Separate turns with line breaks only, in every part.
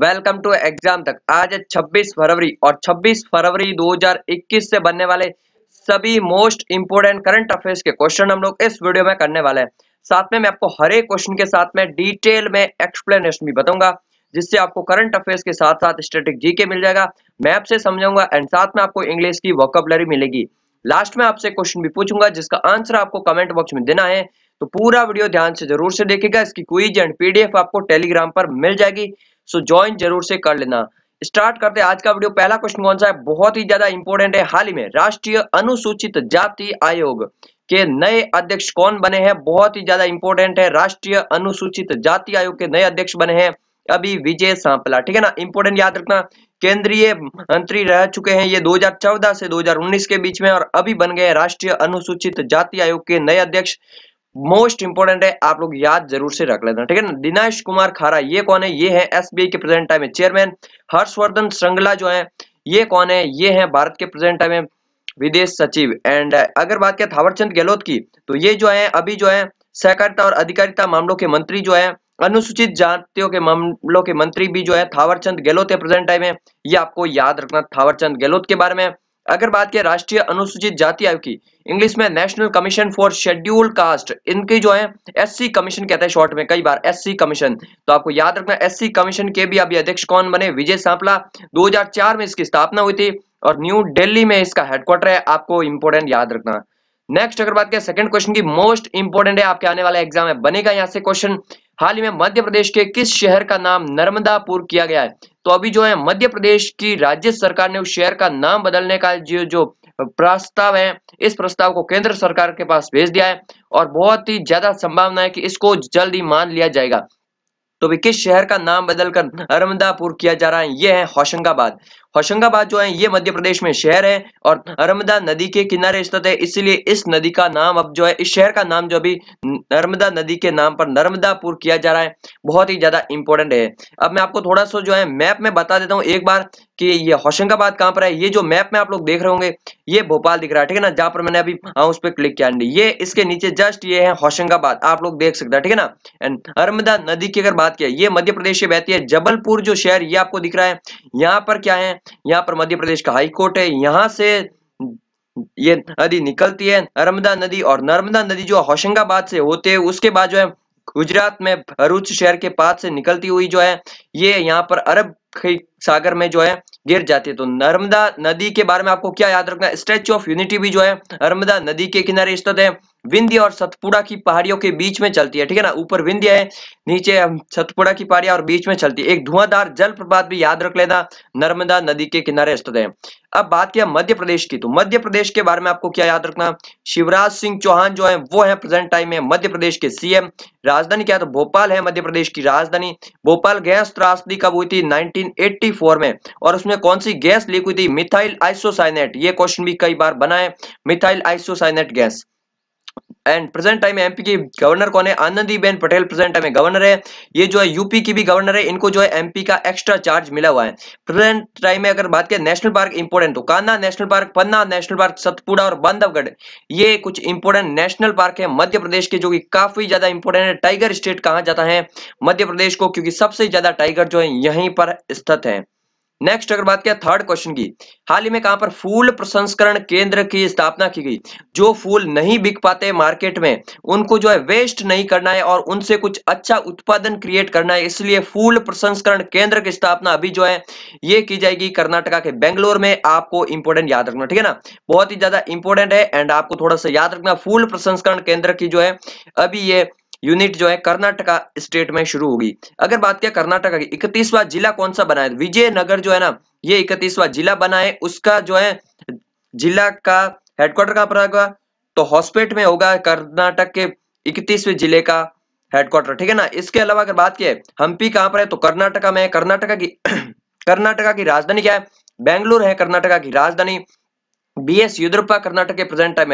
Welcome to exam तक आज है 26 फरवरी और 26 फरवरी 2021 से बनने वाले सभी मोस्ट इंपोर्टेंट करंट अफेयर्स के क्वेश्चन हम लोग इस वीडियो में करने वाले हैं साथ में मैं आपको हर एक क्वेश्चन के साथ में डिटेल में एक्सप्लेनेशन भी बताऊंगा जिससे आपको करंट अफेयर्स के साथ साथ स्टेटिक जी के मिल जाएगा मैं आपसे समझाऊंगा एंड साथ में आपको इंग्लिश की वोकबलरी मिलेगी लास्ट में आपसे क्वेश्चन भी पूछूंगा जिसका आंसर आपको कमेंट बॉक्स में देना है तो पूरा वीडियो ध्यान से जरूर से देखेगा इसकी क्विज एंड पीडीएफ आपको टेलीग्राम पर मिल जाएगी सो ज्वाइन जरूर से कर लेना स्टार्ट करते हैं आज का वीडियो पहला क्वेश्चन कौन सा है बहुत ही ज्यादा इंपॉर्टेंट है हाल ही में राष्ट्रीय अनुसूचित जाति आयोग के नए अध्यक्ष कौन बने हैं बहुत ही ज्यादा इंपॉर्टेंट है राष्ट्रीय अनुसूचित जाति आयोग के नए अध्यक्ष बने हैं अभी विजय सांपला ठीक है ना इंपोर्टेंट याद रखना केंद्रीय मंत्री रह चुके हैं ये 2014 से 2019 के बीच में और अभी बन गए राष्ट्रीय अनुसूचित जाति आयोग के नए अध्यक्ष मोस्ट इंपोर्टेंट है आप लोग याद जरूर से रख लेना ठीक है ना दिनेश कुमार खारा ये कौन है ये है एसबीआई के प्रेजेंट टाइम में चेयरमैन हर्षवर्धन श्रृंगला जो है ये कौन है ये है भारत के प्रेजेंट टाइम में विदेश सचिव एंड अगर बात करें थावरचंद गहलोत की तो ये जो है अभी जो है सहकारिता और अधिकारिता मामलों के मंत्री जो है अनुसूचित जातियों के मामलों के मंत्री भी जो है थावरचंद गहलोत है प्रेजेंट टाइम में ये आपको याद रखना थावरचंद गहलोत के बारे में अगर बात किया राष्ट्रीय अनुसूचित जाति आयोग की इंग्लिश में national commission for schedule caste इनकी जो है एससी कमीशन कहते हैं शॉर्ट में कई बार एससी कमीशन तो आपको याद रखना एससी कमीशन के भी अभी अध्यक्ष कौन बने विजय सांपला 2004 में इसकी स्थापना हुई थी और न्यू दिल्ली में इसका हेडक्वार्टर है आपको इंपोर्टेंट याद रखना नेक्स्ट अगर बात करें सेकंड क्वेश्चन की मोस्ट इंपोर्टेंट है आपके आने वाला एग्जाम है बनेगा यहाँ से क्वेश्चन हाल ही में मध्य प्रदेश के किस शहर का नाम नर्मदापुर किया गया है तो अभी जो है मध्य प्रदेश की राज्य सरकार ने उस शहर का नाम बदलने का जो जो प्रस्ताव है इस प्रस्ताव को केंद्र सरकार के पास भेज दिया है और बहुत ही ज्यादा संभावना है कि इसको जल्द ही मान लिया जाएगा तो भी किस शहर का नाम बदलकर नर्मदापुर किया जा रहा है यह है होशंगाबाद होशंगाबाद जो है ये मध्य प्रदेश में शहर है और नर्मदा नदी के किनारे स्थित है इसलिए इस नदी का नाम अब जो है इस शहर का नाम जो अभी नर्मदा नदी के नाम पर नर्मदापुर किया जा रहा है बहुत ही ज्यादा इंपॉर्टेंट है अब मैं आपको थोड़ा सा जो है मैप में बता देता हूँ एक बार कि ये होशंगाबाद कहाँ पर है ये जो मैप में आप लोग देख रहे होंगे ये भोपाल दिख रहा है ठीक है ना जहां पर मैंने अभी हाँ उस पर क्लिक किया ये इसके नीचे जस्ट ये है होशंगाबाद आप लोग देख सकते हैं ठीक है ना एंड नर्मदा नदी की अगर बात किया ये मध्य प्रदेश से बहती है जबलपुर जो शहर ये आपको दिख रहा है यहाँ पर क्या है यहाँ पर मध्य प्रदेश का हाईकोर्ट है यहाँ से ये नदी निकलती है नर्मदा नदी और नर्मदा नदी जो होशंगाबाद से होते है उसके बाद जो है गुजरात में भरूच शहर के पास से निकलती हुई जो है ये यहाँ पर अरब सागर में जो है गिर जाती है तो नर्मदा नदी के बारे में आपको क्या याद रखना है ऑफ यूनिटी भी जो है नर्मदा नदी के किनारे स्थित है विंध्य और सतपुड़ा की पहाड़ियों के बीच में चलती है ठीक है ना ऊपर विंध्य है नीचे सतपुड़ा की पहाड़ियां और बीच में चलती है एक धुआंधार जल प्रपात भी याद रख लेना नर्मदा नदी के किनारे स्थित है अब बात किया मध्य प्रदेश की तो मध्य प्रदेश के बारे में आपको क्या याद रखना शिवराज सिंह चौहान जो है वो है प्रेजेंट टाइम में मध्य प्रदेश के सीएम राजधानी क्या तो भोपाल है मध्य प्रदेश की राजधानी भोपाल गैस त्रासदी कब हुई थी नाइनटीन में और उसमें कौन सी गैस लीक हुई थी मिथाइल आइसोसाइनेट ये क्वेश्चन भी कई बार बना है methyl isocyanate gas and present time में एमपी की गवर्नर कौन है आनंदीबेन पटेल प्रेजेंट टाइम में गवर्नर है ये जो है यूपी की भी गवर्नर है इनको जो है एमपी का एक्स्ट्रा चार्ज मिला हुआ है प्रेजेंट टाइम में अगर बात करें नेशनल पार्क इंपोर्टेंट तो Kanha national park Panna national park Satpura और बांधवगढ़ ये कुछ इंपोर्टेंट नेशनल पार्क है मध्य प्रदेश के जो की काफी ज्यादा इंपोर्टेंट है टाइगर स्टेट कहा जाता है मध्य प्रदेश को क्योंकि सबसे ज्यादा टाइगर जो है यहीं पर स्थित है नेक्स्ट अगर बात किया थर्ड क्वेश्चन की हाल ही में कहां पर फूल प्रसंस्करण केंद्र की स्थापना की गई जो फूल नहीं बिक पाते मार्केट में उनको जो है वेस्ट नहीं करना है और उनसे कुछ अच्छा उत्पादन क्रिएट करना है इसलिए फूल प्रसंस्करण केंद्र की स्थापना अभी जो है ये की जाएगी कर्नाटका के बेंगलोर में आपको इंपोर्टेंट याद रखना ठीक है ना बहुत ही ज्यादा इंपोर्टेंट है एंड आपको थोड़ा सा याद रखना फूल प्रसंस्करण केंद्र की जो है अभी ये यूनिट जो है कर्नाटका स्टेट में शुरू होगी अगर बात किया कर्नाटका की इकतीसवा जिला कौन सा बना है विजयनगर जो है ना ये इकतीसवा जिला बना है उसका जो है जिला का हेडक्वार्टर कहां पर होगा तो हॉस्पेट में होगा कर्नाटक के इकतीसवें जिले का हेडक्वार्टर ठीक है ना इसके अलावा अगर बात की हम्पी कहां पर है तो कर्नाटका में कर्नाटका की कर्नाटका की राजधानी क्या है बेंगलुरु है कर्नाटका की राजधानी बी एस येदुरप्पा कर्नाटक के प्रेजेंट टाइम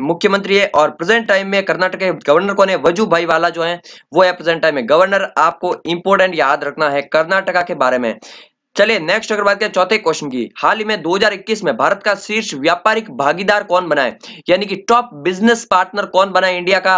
मुख्यमंत्री है और प्रेजेंट टाइम में कर्नाटक के गवर्नर कौन है वजू भाई वाला जो है वो है प्रेजेंट टाइम में गवर्नर आपको इंपोर्टेंट याद रखना है कर्नाटका के बारे में चलिए नेक्स्ट अगर बात करें चौथे क्वेश्चन की हाल ही में 2021 में भारत का शीर्ष व्यापारिक भागीदार कौन बना है यानी कि टॉप बिजनेस पार्टनर कौन बना है इंडिया का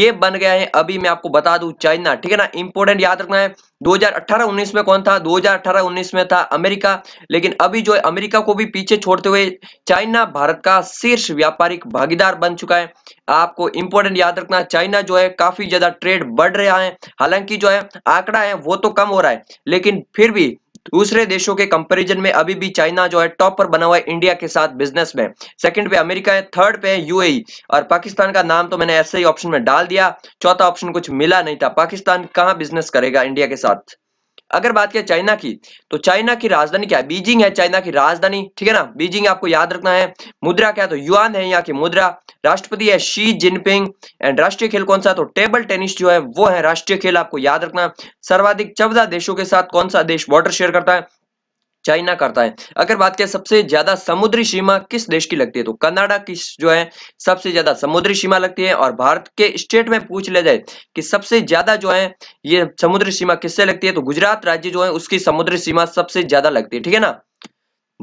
ये बन गया है अभी मैं आपको बता दूं चाइना ठीक है ना इंपोर्टेंट याद रखना है 2018-19 में कौन था 2018-19 में था अमेरिका लेकिन अभी जो है अमेरिका को भी पीछे छोड़ते हुए चाइना भारत का शीर्ष व्यापारिक भागीदार बन चुका है आपको इंपॉर्टेंट याद रखना चाइना जो है काफी ज्यादा ट्रेड बढ़ रहा है हालांकि जो है आंकड़ा है वो तो कम हो रहा है लेकिन फिर भी दूसरे देशों के कंपेरिजन में अभी भी चाइना जो है टॉप पर बना हुआ है इंडिया के साथ बिजनेस में सेकंड पे अमेरिका है थर्ड पे है यूएई e। और पाकिस्तान का नाम तो मैंने ऐसे ही ऑप्शन में डाल दिया चौथा ऑप्शन कुछ मिला नहीं था पाकिस्तान कहाँ बिजनेस करेगा इंडिया के साथ अगर बात किया चाइना की तो चाइना की राजधानी क्या है बीजिंग है चाइना की राजधानी ठीक है ना बीजिंग आपको याद रखना है मुद्रा क्या तो युआन है यहाँ की मुद्रा राष्ट्रपति है शी जिनपिंग एंड राष्ट्रीय खेल कौन सा तो टेबल टेनिस जो है वो है राष्ट्रीय खेल आपको याद रखना सर्वाधिक चौदह देशों के साथ कौन सा देश बॉर्डर शेयर करता है चाइना करता है अगर बात करें सबसे ज्यादा समुद्री सीमा किस देश की लगती है तो कनाडा की जो है सबसे ज्यादा समुद्री सीमा लगती है और भारत के स्टेट में पूछ लिया जाए कि सबसे ज्यादा जो है ये समुद्री सीमा किससे लगती है तो गुजरात राज्य जो है उसकी समुद्री सीमा सबसे ज्यादा लगती है ठीक है ना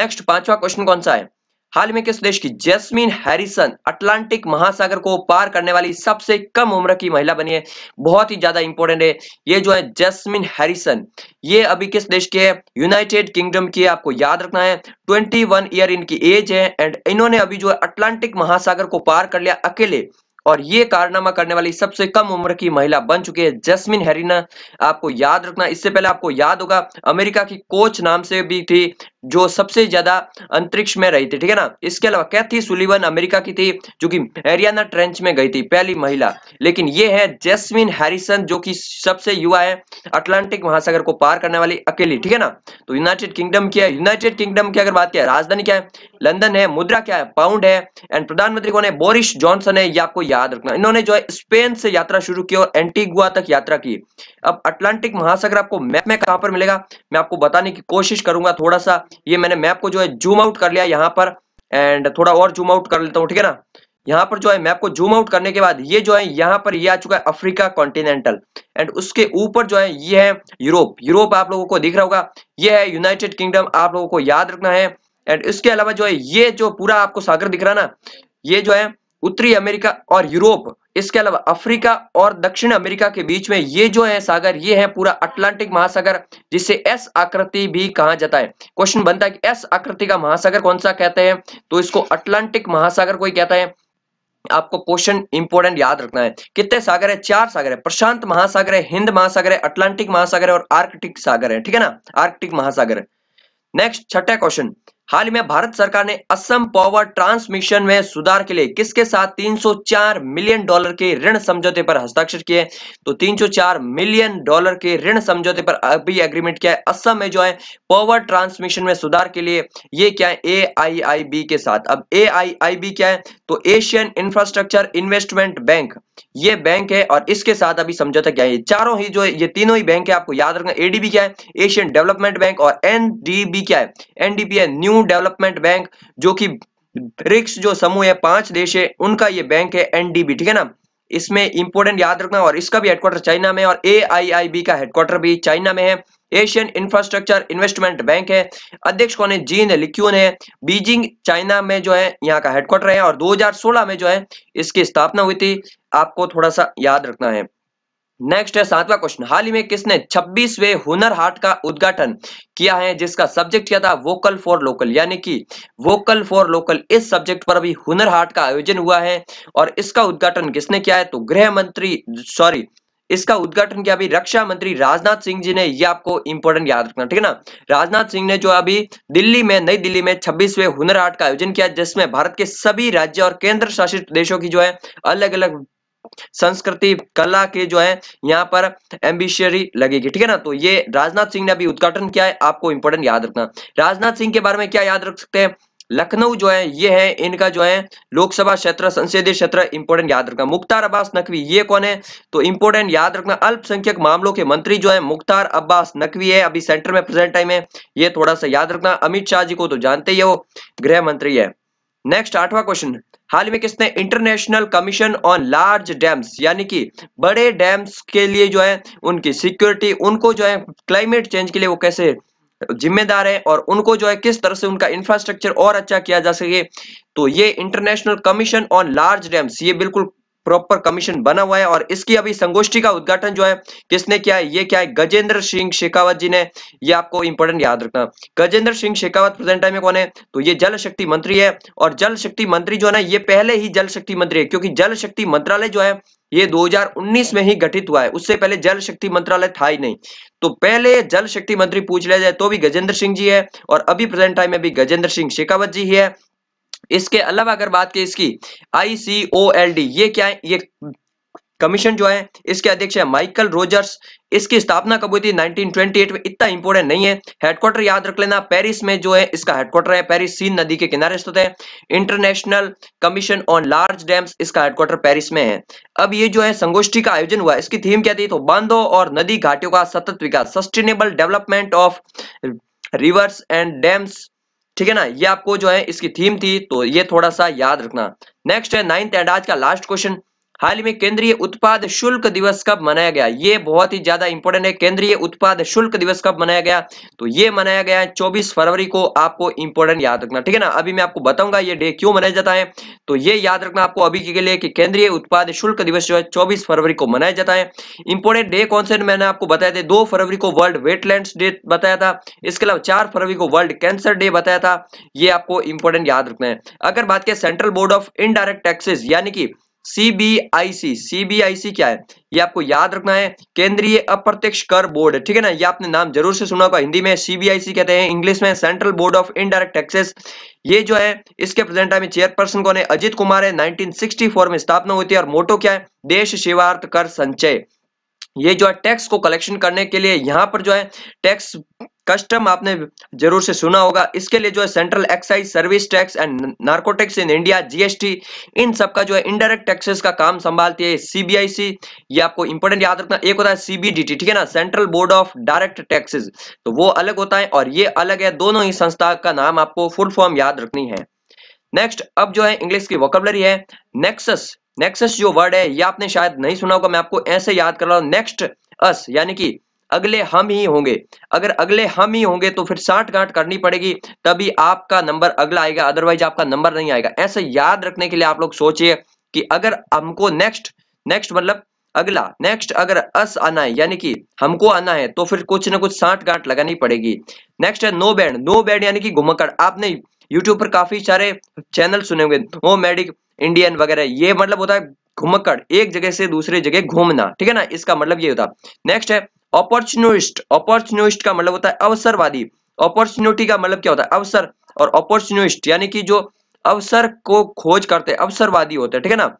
नेक्स्ट पांचवा क्वेश्चन कौन सा है हाल में किस देश की जैस्मिन हैरिसन अटलांटिक महासागर को पार करने वाली सबसे कम उम्र की महिला बनी है बहुत ही ज्यादा इंपॉर्टेंट है ये जो है जैस्मिन हैरिसन ये अभी किस देश की है यूनाइटेड किंगडम की है आपको याद रखना है 21 ईयर इनकी एज है एंड इन्होंने अभी जो है अटलांटिक महासागर को पार कर लिया अकेले और ये कारनामा करने वाली सबसे कम उम्र की महिला बन चुकी है जैस्मिन हैरिना आपको याद रखना इससे पहले आपको याद होगा अमेरिका की कोच नाम से भी थी जो सबसे ज्यादा अंतरिक्ष में रही थी ठीक है ना इसके अलावा कैथी सुलिवन अमेरिका की थी जो कि एरियाना ट्रेंच में गई थी पहली महिला लेकिन ये है जेस्मिन हैरिसन जो कि सबसे युवा है अटलांटिक महासागर को पार करने वाली अकेली ठीक है ना तो यूनाइटेड किंगडम क्या है यूनाइटेड किंगडम की अगर बात क्या राजधानी क्या है लंदन है मुद्रा क्या है पाउंड है एंड प्रधानमंत्री कौन है बोरिस जॉनसन है ये आपको याद रखना इन्होंने जो है स्पेन से यात्रा शुरू की और एंटीगुआ तक यात्रा की अब अटलांटिक महासागर आपको मैप में कहां पर मिलेगा मैं आपको बताने की कोशिश करूंगा थोड़ा सा ये मैंने मैप को जो है जूम आउट कर लिया यहाँ पर एंड थोड़ा और जूम आउट कर लेता हूँ ठीक है ना यहाँ पर जो है मैप को जूम आउट करने के बाद ये जो है यहाँ पर ये आ चुका है अफ्रीका कॉन्टिनेंटल एंड उसके ऊपर जो है ये है यूरोप यूरोप आप लोगों को दिख रहा होगा ये है यूनाइटेड किंगडम आप लोगों को याद रखना है एंड इसके अलावा जो है ये जो पूरा आपको सागर दिख रहा ना ये जो है उत्तरी अमेरिका और यूरोप इसके अलावा अफ्रीका और दक्षिण अमेरिका के बीच में ये जो है सागर ये है पूरा अटलांटिक महासागर जिसे एस आकृति भी कहा जाता है क्वेश्चन बनता है कि एस आकृति का महासागर कौन सा कहते हैं तो इसको अटलांटिक महासागर कोई कहता है आपको क्वेश्चन इंपोर्टेंट याद रखना है कितने सागर है चार सागर है प्रशांत महासागर है हिंद महासागर है अटलांटिक महासागर है और आर्कटिक सागर है ठीक है ना आर्कटिक महासागर नेक्स्ट छठा क्वेश्चन हाल में भारत सरकार ने असम पावर ट्रांसमिशन में सुधार के लिए किसके साथ 304 मिलियन डॉलर के ऋण समझौते पर हस्ताक्षर किए तो 304 मिलियन डॉलर के ऋण समझौते पर अभी एग्रीमेंट किया है असम में जो है पावर ट्रांसमिशन में सुधार के लिए ये क्या है ए के साथ अब ए क्या है तो एशियन इंफ्रास्ट्रक्चर इन्वेस्टमेंट बैंक ये बैंक है और इसके साथ अभी समझौता क्या है चारों ही जो है ये तीनों ही बैंक है आपको याद रखना एडीबी क्या है एशियन डेवलपमेंट बैंक और एनडीबी क्या है एनडीबी है न्यू न्यू डेवलपमेंट बैंक जो कि ब्रिक्स जो समूह है पांच देश है उनका ये बैंक है एनडीबी ठीक है ना इसमें इंपोर्टेंट याद रखना और इसका भी हेडक्वार्टर चाइना में और ए का हेडक्वार्टर भी चाइना में है एशियन इंफ्रास्ट्रक्चर इन्वेस्टमेंट बैंक है अध्यक्ष कौन है जीन लिक्यून है बीजिंग चाइना में जो है यहाँ का हेडक्वार्टर है और 2016 में जो है इसकी स्थापना हुई थी आपको थोड़ा सा याद रखना है नेक्स्ट है सातवा क्वेश्चन हाल ही में किसने 26वें हुनर हाट का उद्घाटन किया है जिसका सब्जेक्ट क्या था वोकल फॉर लोकल यानी कि वोकल फॉर लोकल इस सब्जेक्ट पर अभी हुनर हाट का आयोजन हुआ है और इसका उद्घाटन किसने किया है तो गृह मंत्री सॉरी इसका उद्घाटन किया अभी रक्षा मंत्री राजनाथ सिंह जी ने यह आपको इंपोर्टेंट याद रखना ठीक है ना राजनाथ सिंह ने जो अभी दिल्ली में नई दिल्ली में 26वें हुनर हाट का आयोजन किया जिसमें भारत के सभी राज्य और केंद्र शासित देशों की जो है अलग अलग संस्कृति कला के जो है यहाँ पर एम्बिशरी लगेगी ठीक है ना तो ये राजनाथ सिंह ने अभी उद्घाटन किया है आपको इंपोर्टेंट याद रखना राजनाथ सिंह के बारे में क्या याद रख सकते हैं लखनऊ जो है ये है इनका जो है लोकसभा क्षेत्र संसदीय क्षेत्र इंपोर्टेंट याद रखना मुख्तार अब्बास नकवी ये कौन है तो इंपोर्टेंट याद रखना अल्पसंख्यक मामलों के मंत्री जो है मुख्तार अब्बास नकवी है अभी सेंटर में प्रेजेंट टाइम है ये थोड़ा सा याद रखना अमित शाह जी को तो जानते ही हो गृह मंत्री है नेक्स्ट आठवां क्वेश्चन हाल में किसने international commission on large dams यानी कि बड़े डैम्स के लिए जो है उनकी सिक्योरिटी उनको जो है क्लाइमेट चेंज के लिए वो कैसे जिम्मेदार है और उनको जो है किस तरह से उनका इंफ्रास्ट्रक्चर और अच्छा किया जा सके तो ये international commission on large dams ये बिल्कुल प्रॉपर कमीशन बना हुआ है और इसकी अभी संगोष्ठी का उद्घाटन जो है किसने किया है ये क्या है गजेंद्र सिंह शेखावत जी ने ये आपको इंपोर्टेंट याद रखना गजेंद्र सिंह शेखावत प्रेजेंट टाइम में कौन है तो ये जल शक्ति मंत्री है और जल शक्ति मंत्री जो है ना ये पहले ही जल शक्ति मंत्री है क्योंकि जल शक्ति मंत्रालय जो है ये 2019 में ही गठित हुआ है उससे पहले जल शक्ति मंत्रालय था ही नहीं तो पहले जल शक्ति मंत्री पूछ लिया जाए तो भी गजेंद्र सिंह जी है और अभी प्रेजेंट टाइम में भी गजेंद्र सिंह शेखावत जी ही है इसके अलावा अगर बात की इसकी आईसीओएलडी ये क्या है ये कमीशन जो है इसके अध्यक्ष है माइकल रोजर्स इसकी स्थापना कब हुई थी 1928 में इतना इंपोर्टेंट नहीं है हेडक्वार्टर याद रख लेना पेरिस में जो है इसका हेडक्वार्टर है पेरिस सीन नदी के किनारे स्थित है international commission on large dams इसका हेडक्वार्टर पेरिस में है अब ये जो है संगोष्ठी का आयोजन हुआ इसकी थीम क्या थी तो बांधो और नदी घाटियों का सतत विकास sustainable development of rivers and dams ठीक है ना ये आपको जो है इसकी थीम थी तो ये थोड़ा सा याद रखना नेक्स्ट है नाइन्थ एंड आज का लास्ट क्वेश्चन हाल ही में केंद्रीय उत्पाद शुल्क दिवस कब मनाया गया ये बहुत ही ज्यादा इंपॉर्टेंट है केंद्रीय उत्पाद शुल्क दिवस कब मनाया गया तो ये मनाया गया है चौबीस फरवरी को आपको इंपॉर्टेंट याद रखना ठीक है ना अभी मैं आपको बताऊंगा ये डे क्यों मनाया जाता है तो ये याद रखना आपको अभी के लिए कि केंद्रीय उत्पाद शुल्क दिवस जो है चौबीस फरवरी को मनाया जाता है इंपोर्टेंट डे कौन से मैंने आपको बताया था दो फरवरी को वर्ल्ड वेटलैंड डे बताया था इसके अलावा चार फरवरी को वर्ल्ड कैंसर डे बताया था ये आपको इंपॉर्टेंट याद रखना है अगर बात करें central board of indirect taxes यानी कि सीबीआईसी सीबीआईसी क्या है ये आपको याद रखना है केंद्रीय अप्रत्यक्ष कर बोर्ड ठीक है ना ये आपने नाम जरूर से सुना होगा हिंदी में सीबीआईसी कहते हैं इंग्लिश में central board of indirect taxes ये जो है इसके प्रेजेंट टाइम चेयरपर्सन कौन है अजित कुमार है 1964 में स्थापना होती है और मोटो क्या है देश सेवार्थ कर संचय ये जो है टैक्स को कलेक्शन करने के लिए यहाँ पर जो है टैक्स कस्टम आपने जरूर से सुना होगा इसके लिए जो है central excise service tax and narcotics in India GST इन सब का जो है इनडायरेक्ट टैक्सेस का काम संभालती है सीबीआईसी ये आपको इंपॉर्टेंट याद रखना एक होता है सीबीडीटी ठीक है ना central board of direct taxes तो वो अलग होता है और ये अलग है दोनों ही संस्था का नाम आपको फुल फॉर्म याद रखनी है नेक्स्ट अब जो है इंग्लिश की वोकबलरी है नेक्सस नेक्सस जो वर्ड है ये आपने शायद नहीं सुना होगा मैं आपको ऐसे याद कर रहा हूं नेक्स्ट अस यानी कि अगले हम ही होंगे अगर अगले हम ही होंगे तो फिर साठ गांठ करनी पड़ेगी तभी आपका नंबर अगला आएगा अदरवाइज आपका नंबर नहीं आएगा ऐसे याद रखने के लिए आप लोग सोचिए कि अगर हमको नेक्स्ट नेक्स्ट मतलब अगला नेक्स्ट अगर अस आना है यानी कि हमको आना है तो फिर कुछ ना कुछ साठ गांठ लगानी पड़ेगी नेक्स्ट है नो बैंड नो बैंड यानी कि घुमक्कड़ आपने यूट्यूब पर काफी सारे चैनल सुने हुए वो मेडिक इंडियन वगैरह ये मतलब होता है घुमक्कड़ एक जगह से दूसरे जगह घूमना ठीक है ना इसका मतलब ये होता नेक्स्ट है अपॉर्चुनिस्ट अपॉर्चुनिस्ट का मतलब होता है अवसरवादी अपॉर्चुनिटी का मतलब क्या होता है अवसर और अपॉर्चुनिस्ट यानी कि जो अवसर को खोज करते अवसरवादी होते हैं ठीक है ना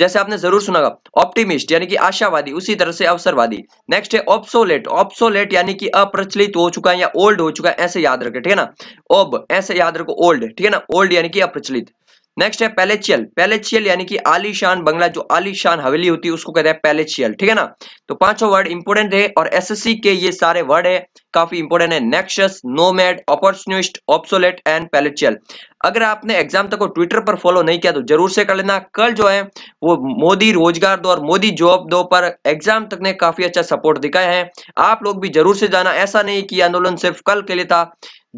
जैसे आपने जरूर सुना ऑप्टिमिस्ट यानी कि आशावादी उसी तरह से अवसरवादी नेक्स्ट है ऑप्सोलेट ऑप्सोलेट यानी कि अप्रचलित हो चुका है या ओल्ड हो चुका है ऐसे याद रखें ठीक है ना ओब ऐसे याद रखो ओल्ड ठीक है ना ओल्ड यानी कि अप्रचलित नेक्स्ट है पैलेचियल पैलेचियल यानी कि आलीशान बंगला जो आलीशान हवेली होती है उसको कहते हैं पैलेचियल ठीक है ना तो पांचों वर्ड इंपोर्टेंट है और एसएससी के ये सारे वर्ड है काफी इंपोर्टेंट है nexus nomad opportunist obsolete and palatial अगर आपने एग्जाम तक को ट्विटर पर फॉलो नहीं किया तो जरूर से कर लेना कल जो है वो मोदी रोजगार दो और मोदी जॉब दो पर एग्जाम तक ने काफी अच्छा सपोर्ट दिखाया है आप लोग भी जरूर से जाना ऐसा नहीं कि आंदोलन सिर्फ कल के लिए था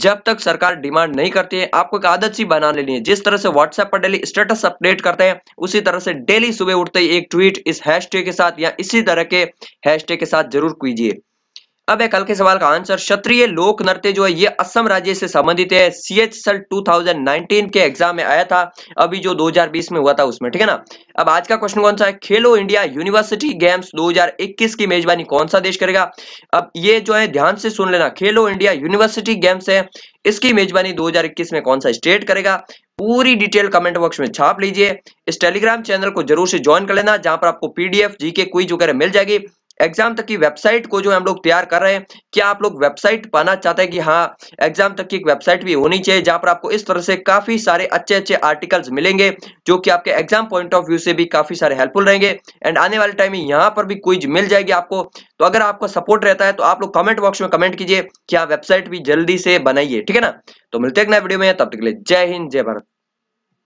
जब तक सरकार डिमांड नहीं करती है आपको एक आदत सी बना लेनी है जिस तरह से व्हाट्सएप पर डेली स्टेटस अपडेट करते हैं उसी तरह से डेली सुबह उठते ही एक ट्वीट इस हैशटैग के साथ या इसी तरह के हैशटैग के साथ जरूर कीजिए अब है कल के सवाल का आंसर क्षत्रिय लोक नृत्य जो है ये असम राज्य से संबंधित है सी एच सल टू के एग्जाम में आया था अभी जो 2020 में हुआ था उसमें ठीक है ना अब आज का क्वेश्चन कौन सा है खेलो इंडिया यूनिवर्सिटी गेम्स 2021 की मेजबानी कौन सा देश करेगा अब ये जो है ध्यान से सुन लेना खेलो इंडिया यूनिवर्सिटी गेम्स है इसकी मेजबानी 2021 में कौन सा स्टेट करेगा पूरी डिटेल कमेंट बॉक्स में छाप लीजिए इस टेलीग्राम चैनल को जरूर से ज्वाइन कर लेना जहां पर आपको पीडीएफ जीके क्विज वगैरह मिल जाएगी एग्जाम तक की वेबसाइट को जो हम लोग तैयार कर रहे हैं क्या आप लोग वेबसाइट पाना चाहते हैं कि हाँ एग्जाम तक की एक वेबसाइट भी होनी चाहिए जहां पर आपको इस तरह से काफी सारे अच्छे अच्छे आर्टिकल्स मिलेंगे जो कि आपके एग्जाम पॉइंट ऑफ व्यू से भी काफी सारे हेल्पफुल रहेंगे एंड आने वाले टाइम में यहाँ पर भी क्विज मिल जाएगी आपको तो अगर आपका सपोर्ट रहता है तो आप लोग कमेंट बॉक्स में कमेंट कीजिए क्या वेबसाइट भी जल्दी से बनाइए ठीक है ना तो मिलते हैं नए वीडियो में तब तक के लिए जय हिंद जय भारत